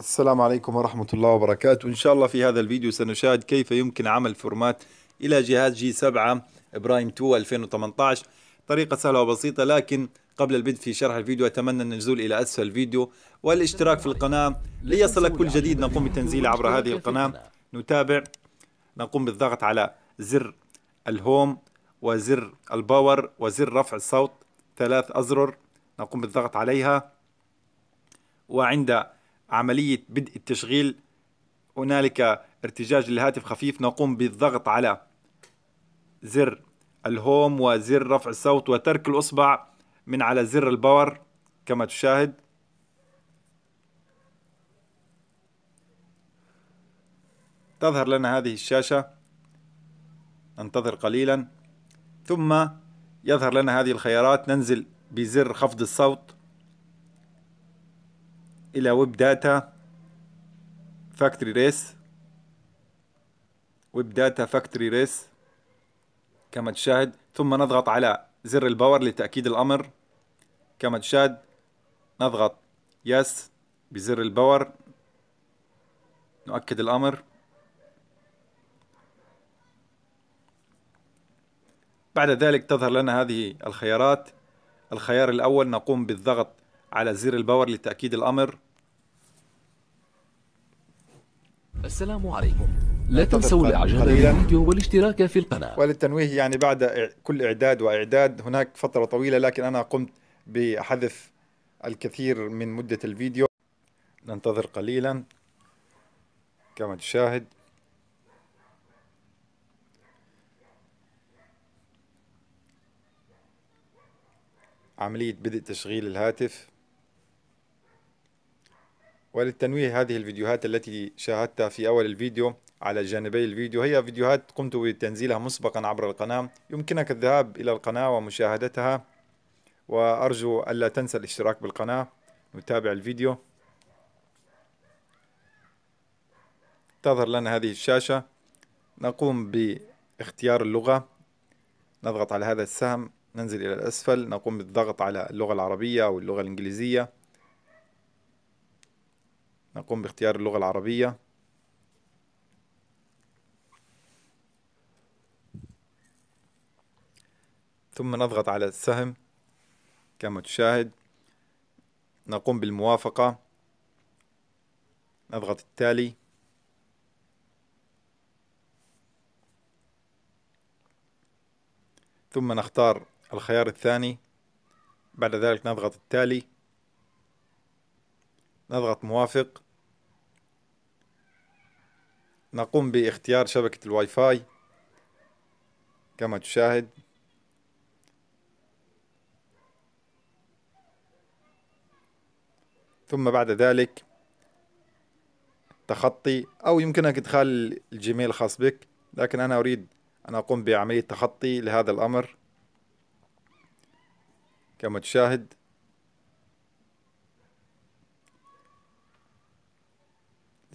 السلام عليكم ورحمة الله وبركاته إن شاء الله في هذا الفيديو سنشاهد كيف يمكن عمل فورمات إلى جهاز جي 7 برايم 2 2018 طريقة سهلة وبسيطة لكن قبل البدء في شرح الفيديو أتمنى النزول إلى أسفل الفيديو والاشتراك في القناة ليصلك كل جديد نقوم بتنزيله عبر هذه القناة نتابع نقوم بالضغط على زر الهوم وزر الباور وزر رفع الصوت ثلاث أزرر نقوم بالضغط عليها وعند عملية بدء التشغيل هنالك ارتجاج للهاتف خفيف نقوم بالضغط على زر الهوم وزر رفع الصوت وترك الأصبع من على زر الباور كما تشاهد تظهر لنا هذه الشاشة ننتظر قليلا ثم يظهر لنا هذه الخيارات ننزل بزر خفض الصوت الى ويب داتا فاكتوري ريس ويب داتا فاكتوري ريس كما تشاهد ثم نضغط على زر الباور لتأكيد الأمر كما تشاهد نضغط يس بزر الباور نؤكد الأمر بعد ذلك تظهر لنا هذه الخيارات الخيار الأول نقوم بالضغط على زر الباور لتأكيد الأمر السلام عليكم لا تنسوا الاعجاب بالفيديو والاشتراك في القناة وللتنويه يعني بعد كل إعداد وإعداد هناك فترة طويلة لكن أنا قمت بحذف الكثير من مدة الفيديو ننتظر قليلا كما تشاهد عملية بدء تشغيل الهاتف وللتنويه هذه الفيديوهات التي شاهدتها في أول الفيديو على جانبي الفيديو هي فيديوهات قمت بتنزيلها مسبقا عبر القناة يمكنك الذهاب إلى القناة ومشاهدتها وأرجو ألا تنسى الاشتراك بالقناة نتابع الفيديو تظهر لنا هذه الشاشة نقوم باختيار اللغة نضغط على هذا السهم ننزل إلى الأسفل نقوم بالضغط على اللغة العربية أو اللغة الإنجليزية نقوم باختيار اللغة العربية ثم نضغط على السهم كما تشاهد نقوم بالموافقة نضغط التالي ثم نختار الخيار الثاني بعد ذلك نضغط التالي نضغط موافق نقوم باختيار شبكة الواي فاي كما تشاهد ثم بعد ذلك تخطي أو يمكنك إدخال الجيميل الخاص بك لكن أنا أريد أن أقوم بعملية تخطي لهذا الأمر كما تشاهد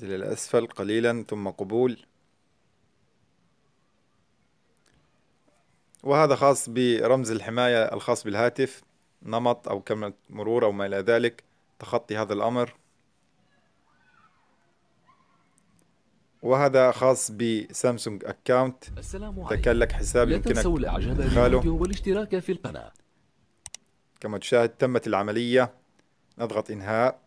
إلى الأسفل قليلا ثم قبول وهذا خاص برمز الحماية الخاص بالهاتف نمط أو كلمة مرور أو ما إلى ذلك تخطي هذا الأمر وهذا خاص بسامسونج اكاونت السلام عليكم تكلك حساب يمكنك تنسوا والاشتراك في القناة كما تشاهد تمت العملية نضغط انهاء